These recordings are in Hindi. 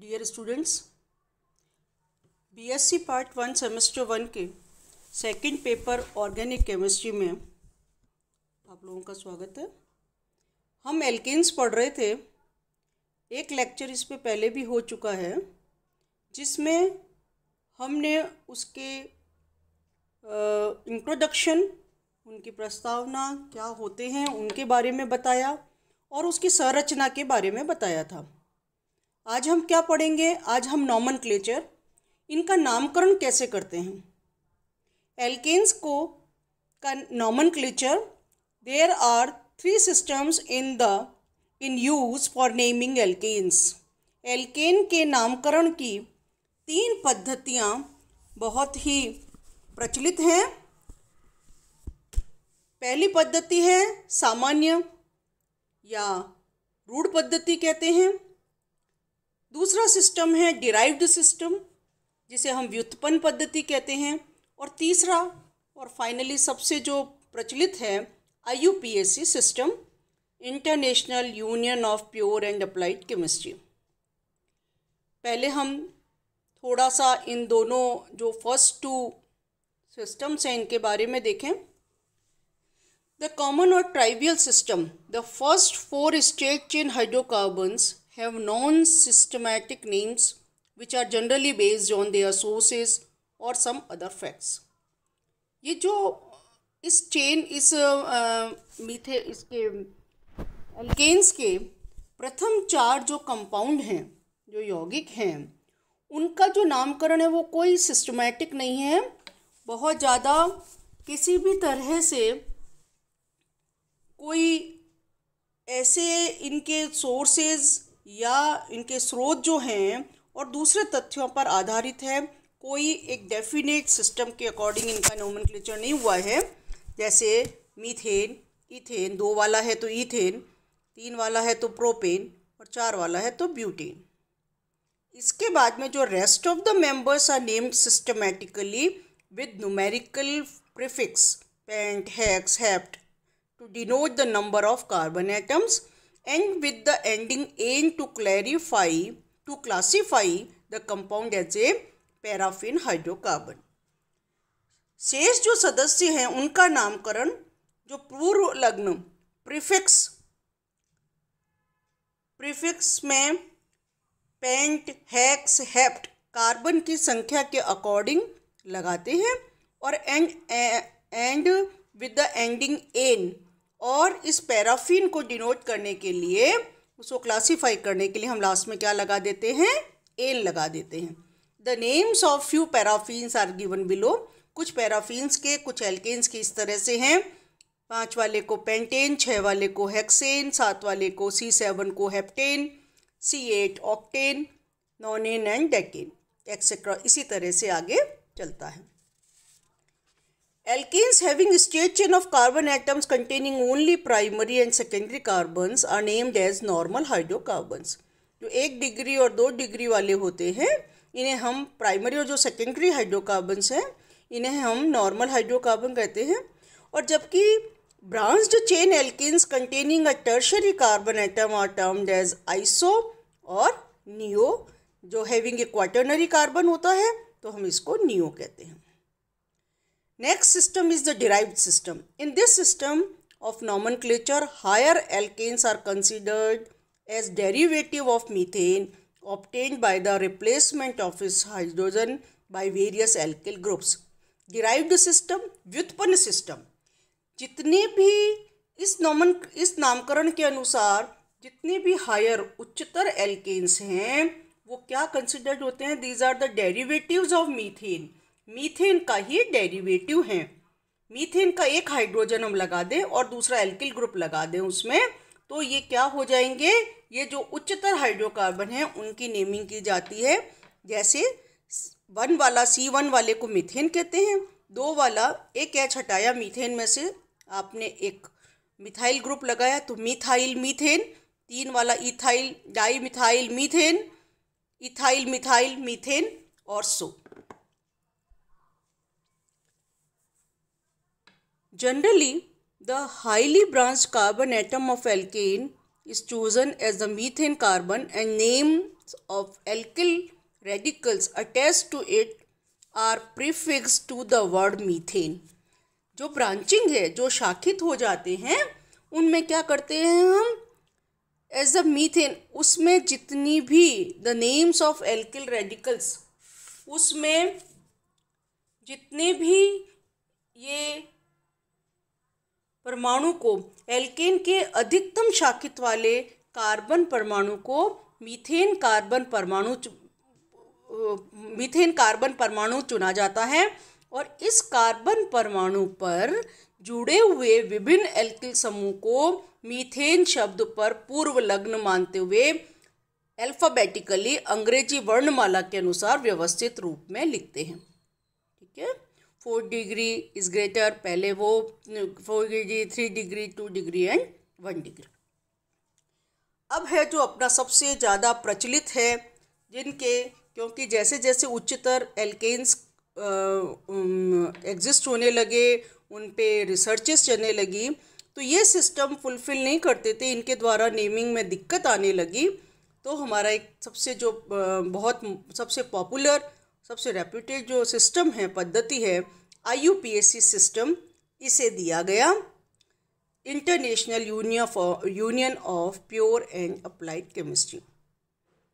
Dear students BSc part one semester one के सेकंड पेपर ऑर्गेनिक केमिस्ट्री में आप लोगों का स्वागत है हम एल्केन्स पढ़ रहे थे एक लेक्चर इस पर पहले भी हो चुका है जिसमें हमने उसके इंट्रोडक्शन उनकी प्रस्तावना क्या होते हैं उनके बारे में बताया और उसकी संरचना के बारे में बताया था आज हम क्या पढ़ेंगे आज हम नॉमन इनका नामकरण कैसे करते हैं एल्केन्स को का nomenclature there are three systems in the in use for naming alkanes alkane के नामकरण की तीन पद्धतियाँ बहुत ही प्रचलित हैं पहली पद्धति है सामान्य या रूढ़ पद्धति कहते हैं दूसरा सिस्टम है डिराइव्ड सिस्टम जिसे हम व्युत्पन्न पद्धति कहते हैं और तीसरा और फाइनली सबसे जो प्रचलित है I system international union of pure and applied chemistry पहले हम थोड़ा सा इन दोनों जो फर्स्ट टू सिस्टम्स हैं इनके बारे में देखें द कॉमन और trivial system the first four straight chain hydrocarbons have non-systematic names which are generally based on their sources or some other facts. ये जो इस चेन इस मीथे इसके एल्केन्स के प्रथम चार जो कंपाउंड हैं जो यौगिक हैं उनका जो नामकरण है वो कोई सिस्टमैटिक नहीं है बहुत ज़्यादा किसी भी तरह से कोई ऐसे इनके सोर्सेज़ या इनके स्रोत जो हैं और दूसरे तथ्यों पर आधारित है कोई एक डेफिनेट सिस्टम के अकॉर्डिंग इनका नोमन नहीं हुआ है जैसे मीथेन इथेन दो वाला है तो इथेन तीन वाला है तो प्रोपेन और चार वाला है तो ब्यूटेन इसके बाद में जो rest of the members are named systematically with numerical prefix pent hex hept to denote the number of carbon atoms and with the ending "ane" to clarify to classify the compound as a paraffin hydrocarbon शेष जो सदस्य हैं उनका नामकरण जो पूर्व लग्न प्रीफिक्स प्रीफिक्स में पेंट हैक्स हेप्ट कार्बन की संख्या के अकॉर्डिंग लगाते हैं और and and with the ending ane और इस पैराफिन को डिनोट करने के लिए उसको क्लासीफाई करने के लिए हम लास्ट में क्या लगा देते हैं एन लगा देते हैं the names of few paraffins are given below कुछ पैराफिन्स के कुछ एल्केन्स के इस तरह से हैं पाँच वाले को पेंटेन छः वाले को हेक्सेन सात वाले को सी सेवन को heptane C eight octane nonane and decane etcetera इसी तरह से आगे चलता है Alkanes having state chain of carbon atoms containing only primary and secondary carbons are named as normal hydrocarbons. जो एक डिग्री और दो डिग्री वाले होते हैं इन्हें हम प्राइमरी और जो सेकेंडरी हाइड्रोकार्बन्स हैं इन्हें हम नॉर्मल हाइड्रोकार्बन कहते हैं और जबकि branched chain alkanes containing a tertiary carbon atom are termed as iso और नियो जो हैविंग ए क्वाटरनरी कार्बन होता है तो हम इसको नियो कहते हैं Next system is the derived system. In this system of nomenclature, higher alkanes are considered as derivative of methane obtained by the replacement of its hydrogen by various alkyl groups. Derived system, व्युत्पन्न system. जितने भी इस नॉमन इस नामकरण के अनुसार जितने भी हायर उच्चतर एल्केन्स हैं वो क्या कंसिडर्ड होते हैं these are the derivatives of methane methane का ही डेरिवेटिव हैं मीथेन का एक हाइड्रोजन हम लगा दें और दूसरा एल्किल ग्रुप लगा दें उसमें तो ये क्या हो जाएंगे ये जो उच्चतर हाइड्रोकार्बन है उनकी नेमिंग की जाती है जैसे वन वाला सी वन वाले को मीथेन कहते हैं दो वाला एक एच हटाया मीथेन में से आपने एक मिथाइल ग्रुप लगाया तो मिथाइल मीथेन तीन वाला ethyl di methyl methane ethyl methyl methane और so Generally, the highly branched carbon atom of alkane is chosen as the methane carbon and names of alkyl radicals attached to it are prefix to the word methane जो ब्रांचिंग है जो शाखित हो जाते हैं उनमें क्या करते हैं हम एज अ मीथेन उसमें जितनी भी the names of alkyl radicals उसमें जितने भी ये परमाणु को एल्केन के अधिकतम शाखित वाले कार्बन परमाणु को मीथेन कार्बन परमाणु मीथेन कार्बन परमाणु चुना जाता है और इस कार्बन परमाणु पर जुड़े हुए विभिन्न एल्किल समूह को मीथेन शब्द पर पूर्व लग्न मानते हुए अल्फ़ाबेटिकली अंग्रेजी वर्णमाला के अनुसार व्यवस्थित रूप में लिखते हैं ठीक है फोर डिग्री इज ग्रेटर पहले वो four degree three degree two degree and one degree अब है जो अपना सबसे ज़्यादा प्रचलित है जिनके क्योंकि जैसे जैसे उच्चतर एल्केन्स एग्जिस्ट होने लगे उन पे रिसर्चेस चलने लगी तो ये सिस्टम फुलफिल नहीं करते थे इनके द्वारा नेमिंग में दिक्कत आने लगी तो हमारा एक सबसे जो बहुत सबसे पॉपुलर सबसे रेप्यूटेड जो सिस्टम है पद्धति है आई सिस्टम इसे दिया गया international union of pure and applied chemistry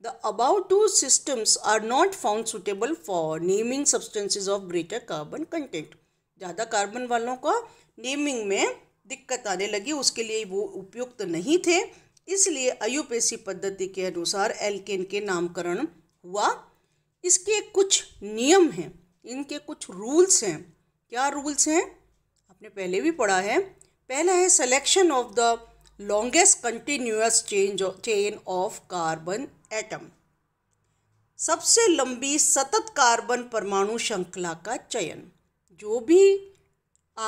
the about two systems are not found suitable for naming substances of greater carbon content ज़्यादा कार्बन वालों का नेमिंग में दिक्कत आने लगी उसके लिए वो उपयुक्त तो नहीं थे इसलिए आयुपेसी पद्धति के अनुसार एल्केन के नामकरण हुआ इसके कुछ नियम हैं इनके कुछ रूल्स हैं क्या रूल्स हैं आपने पहले भी पढ़ा है पहला है selection of the longest continuous change chain of carbon atom सबसे लंबी सतत कार्बन परमाणु श्रृंखला का चयन जो भी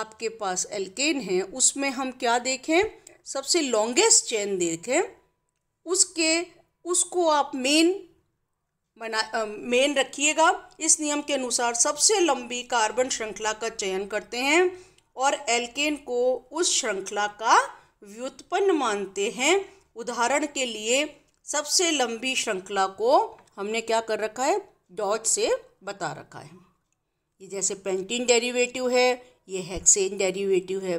आपके पास एल्केन है उसमें हम क्या देखें सबसे लॉन्गेस्ट चेन देखें उसके उसको आप मेन बना मेन रखिएगा इस नियम के अनुसार सबसे लंबी कार्बन श्रृंखला का चयन करते हैं और एल्केन को उस श्रृंखला का व्युत्पन्न मानते हैं उदाहरण के लिए सबसे लंबी श्रृंखला को हमने क्या कर रखा है डॉट से बता रखा है ये जैसे पेंटिन डेरिवेटिव है ये हेक्सेन डेरिवेटिव है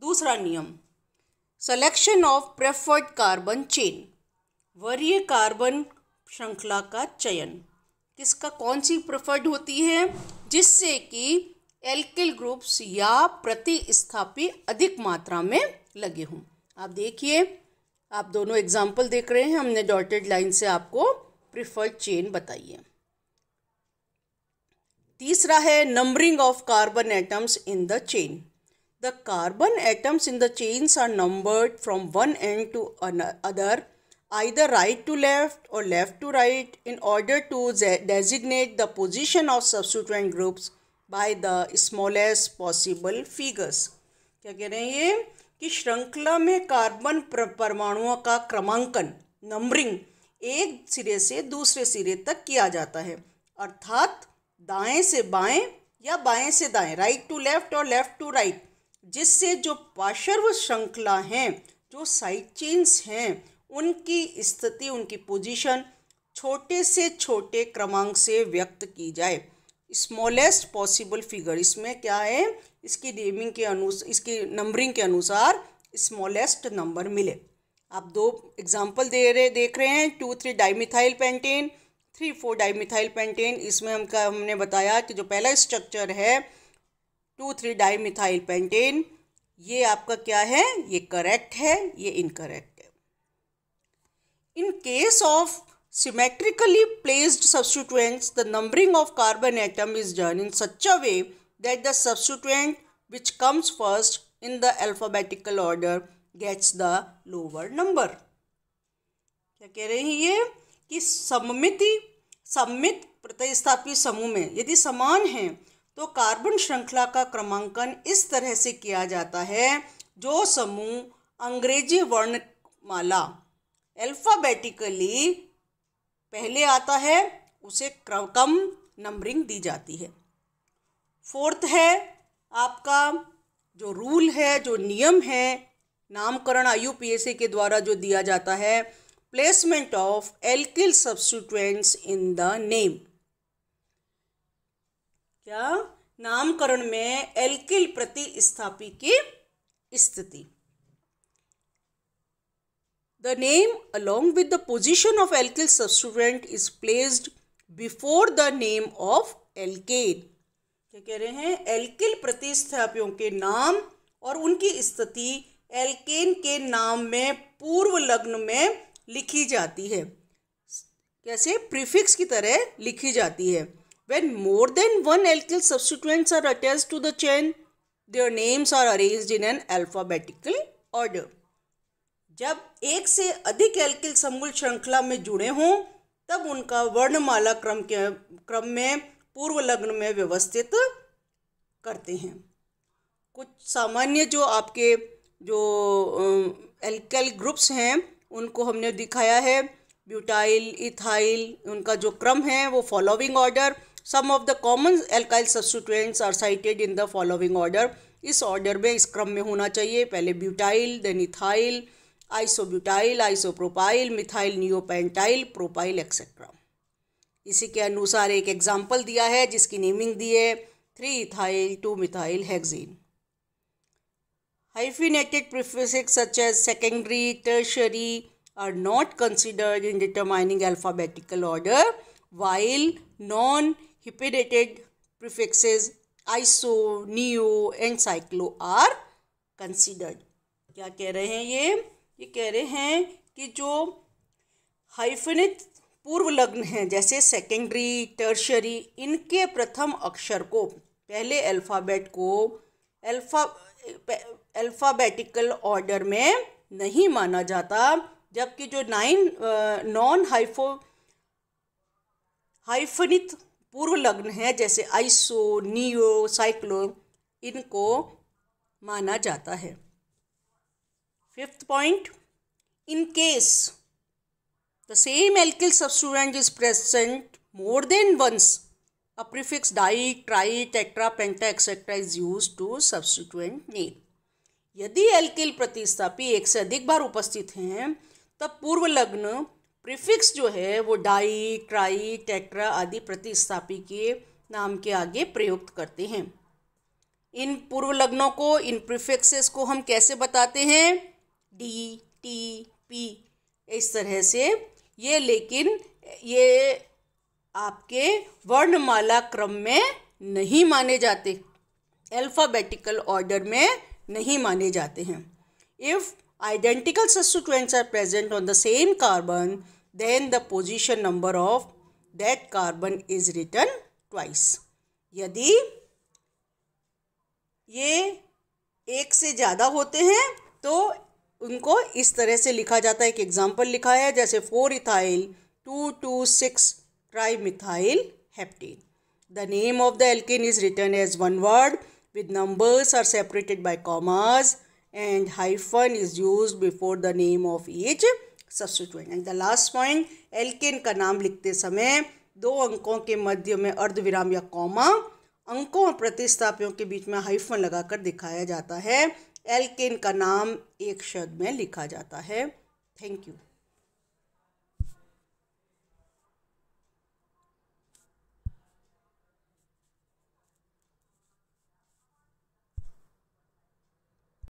दूसरा नियम selection of preferred carbon chain वरीय कार्बन श्रृंखला का चयन किसका कौन सी प्रेफर्ड होती है जिससे कि एल्किल ग्रुप्स या प्रतिस्थापी अधिक मात्रा में लगे हों आप देखिए आप दोनों एग्जाम्पल देख रहे हैं हमने डॉटेड लाइन से आपको प्रिफर्ड चेन बताई है तीसरा है numbering of carbon atoms in the chain the carbon atoms in the chains are numbered from one end to other either right to left or left to right in order to designate the position of substituent groups by the smallest possible figures. क्या कह रहे हैं ये कि श्रृंखला में कार्बन परमाणुओं का क्रमांकन नंबरिंग एक सिरे से दूसरे सिरे तक किया जाता है अर्थात दाएं से बाएं या बाएं से दाएं राइट टू लेफ्ट और लेफ्ट टू राइट जिससे जो पार्श्व श्रृंखला हैं जो साइड चेन्स हैं उनकी स्थिति उनकी पोजीशन छोटे से छोटे क्रमांक से व्यक्त की जाए स्मॉलेस्ट पॉसिबल फिगर इसमें क्या है इसकी नेमिंग के अनुसार इसकी नंबरिंग के अनुसार स्मॉलेस्ट नंबर मिले आप दो एग्जाम्पल दे रहे देख रहे हैं two three dimethyl pentane three four dimethyl pentane इसमें हम हमने बताया कि जो पहला स्ट्रक्चर है टू थ्री डाइमिथाइल पेंटेन ये आपका क्या है ये करेक्ट है ये incorrect In case of symmetrically placed substituents, the numbering of carbon atom is done in such a way that the substituent which comes first in the alphabetical order gets the lower number. क्या कह रहे हैं ये कि सममिति सम्मित प्रतिस्थापी समूह में यदि समान हैं तो कार्बन श्रृंखला का क्रमांकन इस तरह से किया जाता है जो समूह अंग्रेजी वर्णमाला अल्फ़ाबेटिकली पहले आता है उसे क्रम नंबरिंग दी जाती है फोर्थ है आपका जो रूल है जो नियम है नामकरण आयु पी के द्वारा जो दिया जाता है placement of alkyl substituents in the name क्या नामकरण में एल्किल प्रतिस्थापी की स्थिति The name along with the position of alkyl substituent is placed before the name of alkane. क्या कह रहे हैं एल्किल प्रतिस्थापियों के नाम और उनकी स्थिति एल्केन के नाम में पूर्व लग्न में लिखी जाती है कैसे प्रीफिक्स की तरह लिखी जाती है when more than one alkyl substituents are attached to the chain their names are arranged in an alphabetical order जब एक से अधिक एल्किल समूल श्रृंखला में जुड़े हों तब उनका वर्णमाला क्रम के क्रम में पूर्व लग्न में व्यवस्थित करते हैं कुछ सामान्य जो आपके जो एल्कल ग्रुप्स हैं उनको हमने दिखाया है ब्यूटाइल इथाइल उनका जो क्रम है वो following order some of the common alkyl substituents are cited in the following order इस ऑर्डर में इस क्रम में होना चाहिए पहले butyl then ethyl isobutyl isopropyl methyl neopentyl propyl etcetera इसी के अनुसार एक एग्जाम्पल दिया है जिसकी नेमिंग दी है three ethyl two methyl hexene hyphenated prefix such as secondary tertiary are not considered in determining alphabetical order while non hyphenated prefixes iso neo and cyclo are considered क्या कह रहे हैं ये ये कह रहे हैं कि जो हाइफनित पूर्व लग्न हैं जैसे सेकेंडरी टर्शरी इनके प्रथम अक्षर को पहले अल्फ़ाबेट को अल्फ़ा अल्फ़ाबेटिकल ऑर्डर में नहीं माना जाता जबकि जो नाइन नॉन हाइफो हाइफनित पूर्व लग्न हैं जैसे आइसो नियो साइक्लो इनको माना जाता है fifth point in case the same alkyl substituent is present more than once a prefix di tri tetra penta etcetera is use to substituent ने यदि एल्किल प्रतिस्थापी एक से अधिक बार उपस्थित हैं तब पूर्व लग्न प्रिफिक्स जो है वो डाई ट्राई टेक्ट्रा आदि प्रतिस्थापी के नाम के आगे प्रयुक्त करते हैं इन पूर्व लग्नों को इन प्रिफिक्सेस को हम कैसे बताते हैं डी टी पी इस तरह से ये लेकिन ये आपके वर्णमाला क्रम में नहीं माने जाते अल्फाबेटिकल ऑर्डर में नहीं माने जाते हैं if identical substituents are present on the same carbon then the position number of that carbon is written twice यदि ये एक से ज़्यादा होते हैं तो उनको इस तरह से लिखा जाता है एक एग्जाम्पल लिखा है जैसे four ethyl two two six trimethyl heptene the name of the alkane is written as one word with numbers are separated by commas and hyphen is use before the name of each substituent and the last point alkane का नाम लिखते समय दो अंकों के मध्य में अर्धविराम या कॉमा अंकों और प्रतिस्थापियों के बीच में हाइफन लगाकर दिखाया जाता है एल्केन का नाम एक शब्द में लिखा जाता है थैंक यू